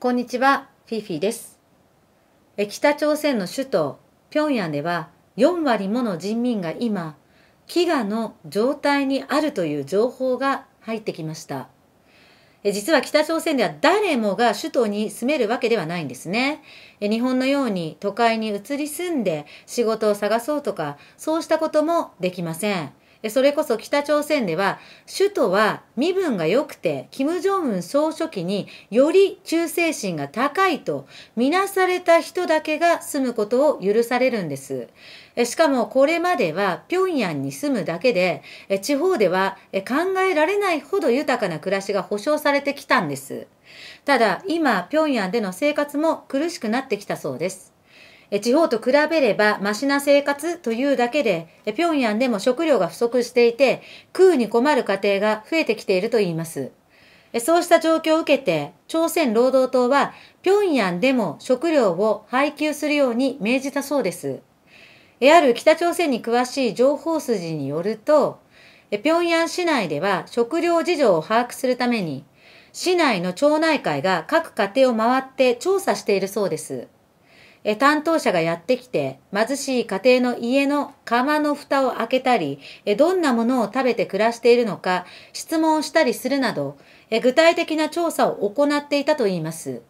こんにちは、フィフィです。北朝鮮の首都、平壌では4割もの人民が今、飢餓の状態にあるという情報が入ってきました。実は北朝鮮では誰もが首都に住めるわけではないんですね。日本のように都会に移り住んで仕事を探そうとか、そうしたこともできません。それこそ北朝鮮では、首都は身分が良くて、金正恩総書記により忠誠心が高いと、みなされた人だけが住むことを許されるんです。しかもこれまでは平壌に住むだけで、地方では考えられないほど豊かな暮らしが保障されてきたんです。ただ、今、平壌での生活も苦しくなってきたそうです。地方と比べればマシな生活というだけで、平壌でも食料が不足していて、食うに困る家庭が増えてきているといいます。そうした状況を受けて、朝鮮労働党は、平壌でも食料を配給するように命じたそうです。ある北朝鮮に詳しい情報筋によると、平壌市内では食料事情を把握するために、市内の町内会が各家庭を回って調査しているそうです。え担当者がやってきて、貧しい家庭の家の釜の蓋を開けたり、えどんなものを食べて暮らしているのか、質問をしたりするなど、え具体的な調査を行っていたといいます。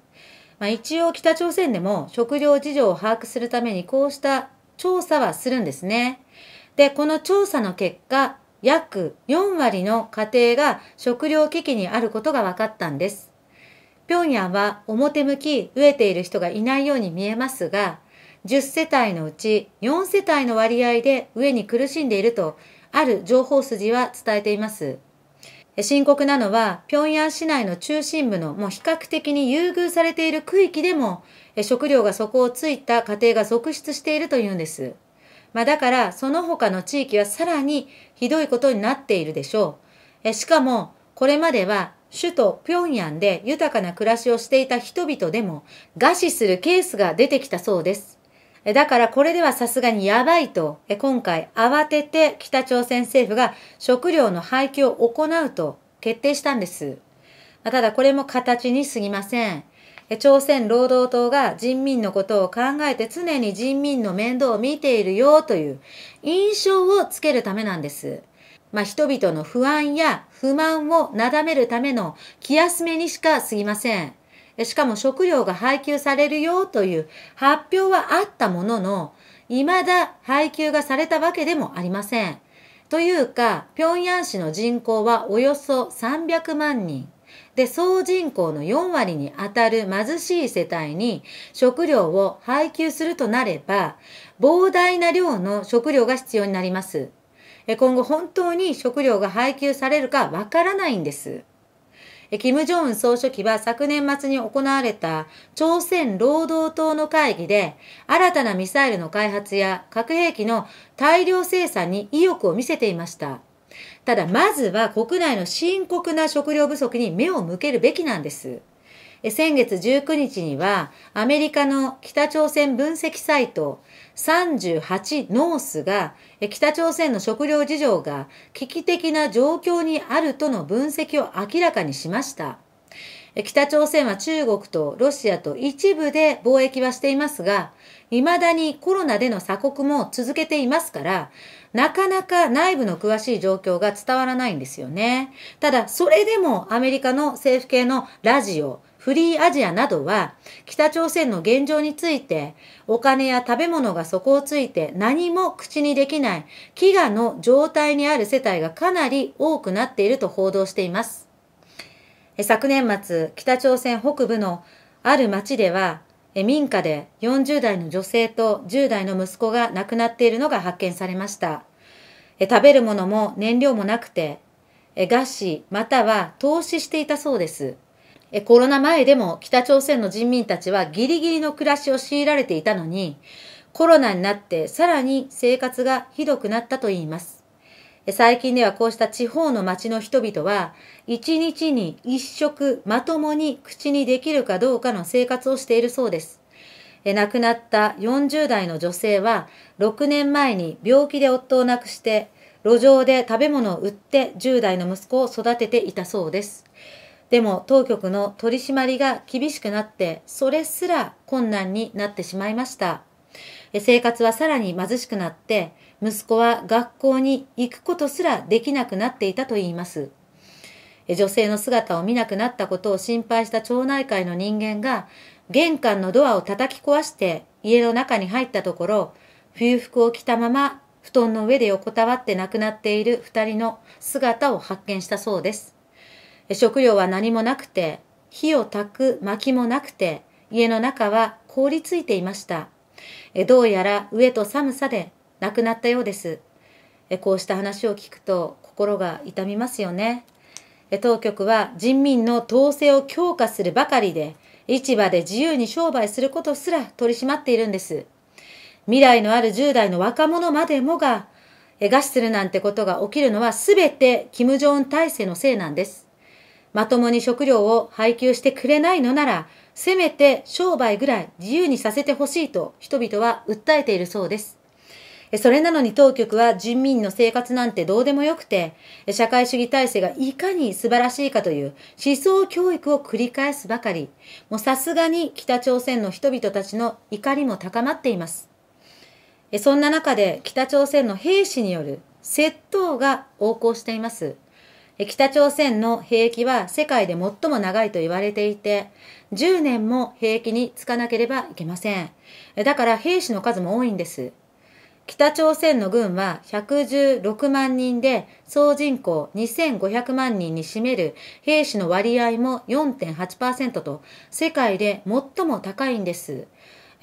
まあ、一応北朝鮮でも食料事情を把握するためにこうした調査はするんですね。で、この調査の結果、約4割の家庭が食料危機にあることが分かったんです。平壌は表向き飢えている人がいないように見えますが、10世帯のうち4世帯の割合で飢えに苦しんでいると、ある情報筋は伝えています。深刻なのは、平壌市内の中心部のもう比較的に優遇されている区域でも、食料が底をついた家庭が続出しているというんです。まあ、だから、その他の地域はさらにひどいことになっているでしょう。しかも、これまでは首都平壌で豊かな暮らしをしていた人々でも餓死するケースが出てきたそうです。だからこれではさすがにやばいと、今回慌てて北朝鮮政府が食料の廃棄を行うと決定したんです。ただこれも形に過ぎません。朝鮮労働党が人民のことを考えて常に人民の面倒を見ているよという印象をつけるためなんです。まあ、人々の不安や不満をなだめるための気休めにしか過ぎません。しかも食料が配給されるよという発表はあったものの、未だ配給がされたわけでもありません。というか、平壌市の人口はおよそ300万人。で、総人口の4割に当たる貧しい世帯に食料を配給するとなれば、膨大な量の食料が必要になります。今後本当に食料が配給されるかわからないんです。キム・ジョン総書記は昨年末に行われた朝鮮労働党の会議で新たなミサイルの開発や核兵器の大量生産に意欲を見せていました。ただまずは国内の深刻な食料不足に目を向けるべきなんです。先月19日には、アメリカの北朝鮮分析サイト38ノースが、北朝鮮の食料事情が危機的な状況にあるとの分析を明らかにしました。北朝鮮は中国とロシアと一部で貿易はしていますが、未だにコロナでの鎖国も続けていますから、なかなか内部の詳しい状況が伝わらないんですよね。ただ、それでもアメリカの政府系のラジオ、フリーアジアなどは、北朝鮮の現状について、お金や食べ物が底をついて何も口にできない、飢餓の状態にある世帯がかなり多くなっていると報道しています。昨年末、北朝鮮北部のある町では、民家で40代の女性と10代の息子が亡くなっているのが発見されました。食べるものも燃料もなくて、餓死または投資していたそうです。コロナ前でも北朝鮮の人民たちはギリギリの暮らしを強いられていたのに、コロナになってさらに生活がひどくなったといいます。最近ではこうした地方の町の人々は、一日に一食まともに口にできるかどうかの生活をしているそうです。亡くなった40代の女性は、6年前に病気で夫を亡くして、路上で食べ物を売って10代の息子を育てていたそうです。でも当局の取り締まりが厳しくなって、それすら困難になってしまいました。生活はさらに貧しくなって、息子は学校に行くことすらできなくなっていたといいます。女性の姿を見なくなったことを心配した町内会の人間が、玄関のドアを叩き壊して家の中に入ったところ、冬服を着たまま布団の上で横たわって亡くなっている二人の姿を発見したそうです。食料は何もなくて、火を焚く薪もなくて、家の中は凍りついていました。どうやら飢えと寒さで亡くなったようです。こうした話を聞くと心が痛みますよね。当局は人民の統制を強化するばかりで、市場で自由に商売することすら取り締まっているんです。未来のある10代の若者までもが、餓死するなんてことが起きるのは全て金正恩体制のせいなんです。まともに食料を配給してくれないのなら、せめて商売ぐらい自由にさせてほしいと人々は訴えているそうです。それなのに当局は人民の生活なんてどうでもよくて、社会主義体制がいかに素晴らしいかという思想教育を繰り返すばかり、もうさすがに北朝鮮の人々たちの怒りも高まっています。そんな中で北朝鮮の兵士による窃盗が横行しています。北朝鮮の兵役は世界で最も長いと言われていて、10年も兵役につかなければいけません。だから兵士の数も多いんです。北朝鮮の軍は116万人で、総人口2500万人に占める兵士の割合も4.8%と、世界で最も高いんです。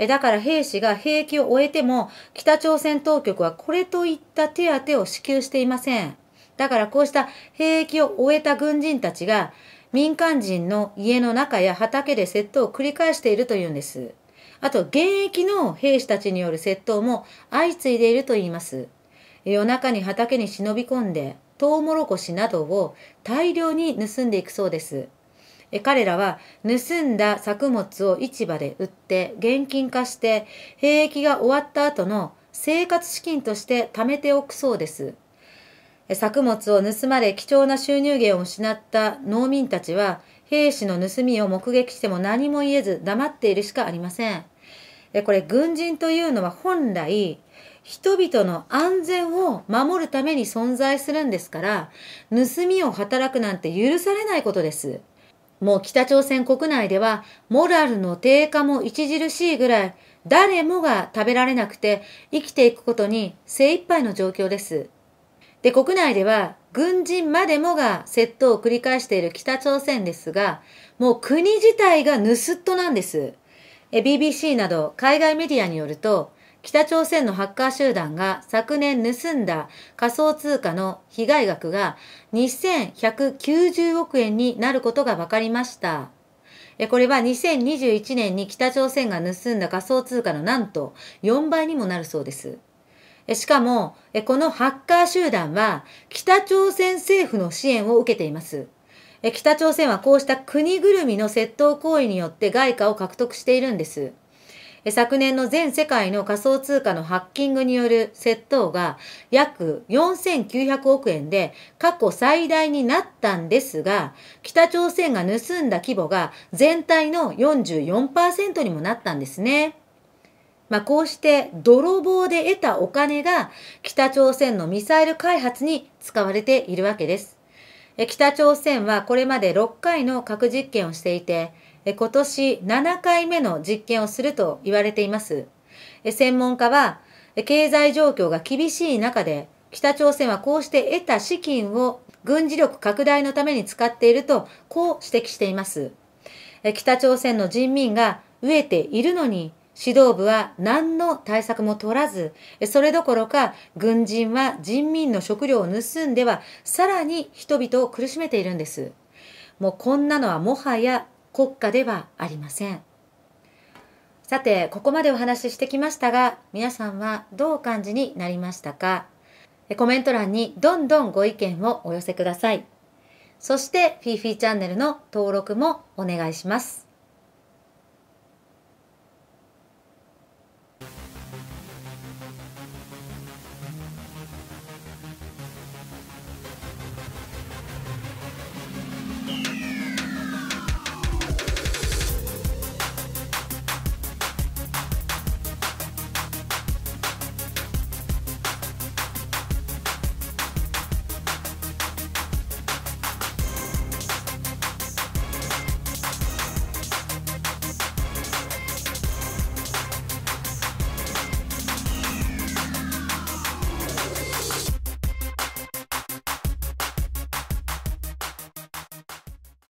だから兵士が兵役を終えても、北朝鮮当局はこれといった手当を支給していません。だからこうした兵役を終えた軍人たちが民間人の家の中や畑で窃盗を繰り返しているというんです。あと、現役の兵士たちによる窃盗も相次いでいると言います。夜中に畑に忍び込んで、トウモロコシなどを大量に盗んでいくそうです。彼らは盗んだ作物を市場で売って現金化して兵役が終わった後の生活資金として貯めておくそうです。作物を盗まれ貴重な収入源を失った農民たちは、兵士の盗みを目撃しても何も言えず黙っているしかありません。これ、軍人というのは本来、人々の安全を守るために存在するんですから、盗みを働くなんて許されないことです。もう北朝鮮国内では、モラルの低下も著しいぐらい、誰もが食べられなくて生きていくことに精一杯の状況です。で、国内では軍人までもが窃盗を繰り返している北朝鮮ですが、もう国自体が盗っ人なんです。BBC など海外メディアによると、北朝鮮のハッカー集団が昨年盗んだ仮想通貨の被害額が2190億円になることが分かりました。これは2021年に北朝鮮が盗んだ仮想通貨のなんと4倍にもなるそうです。しかも、このハッカー集団は北朝鮮政府の支援を受けています。北朝鮮はこうした国ぐるみの窃盗行為によって外貨を獲得しているんです。昨年の全世界の仮想通貨のハッキングによる窃盗が約4900億円で過去最大になったんですが、北朝鮮が盗んだ規模が全体の44%にもなったんですね。まあ、こうして泥棒で得たお金が北朝鮮のミサイル開発に使われているわけです。北朝鮮はこれまで6回の核実験をしていて、今年7回目の実験をすると言われています。専門家は、経済状況が厳しい中で、北朝鮮はこうして得た資金を軍事力拡大のために使っていると、こう指摘しています。北朝鮮の人民が飢えているのに、指導部は何の対策も取らず、それどころか軍人は人民の食料を盗んではさらに人々を苦しめているんです。もうこんなのはもはや国家ではありません。さて、ここまでお話ししてきましたが、皆さんはどうお感じになりましたかコメント欄にどんどんご意見をお寄せください。そして、フィーフィーチャンネルの登録もお願いします。